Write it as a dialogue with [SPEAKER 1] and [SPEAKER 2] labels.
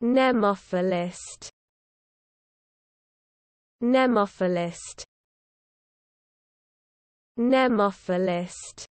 [SPEAKER 1] Nemophilist Nemophilist Nemophilist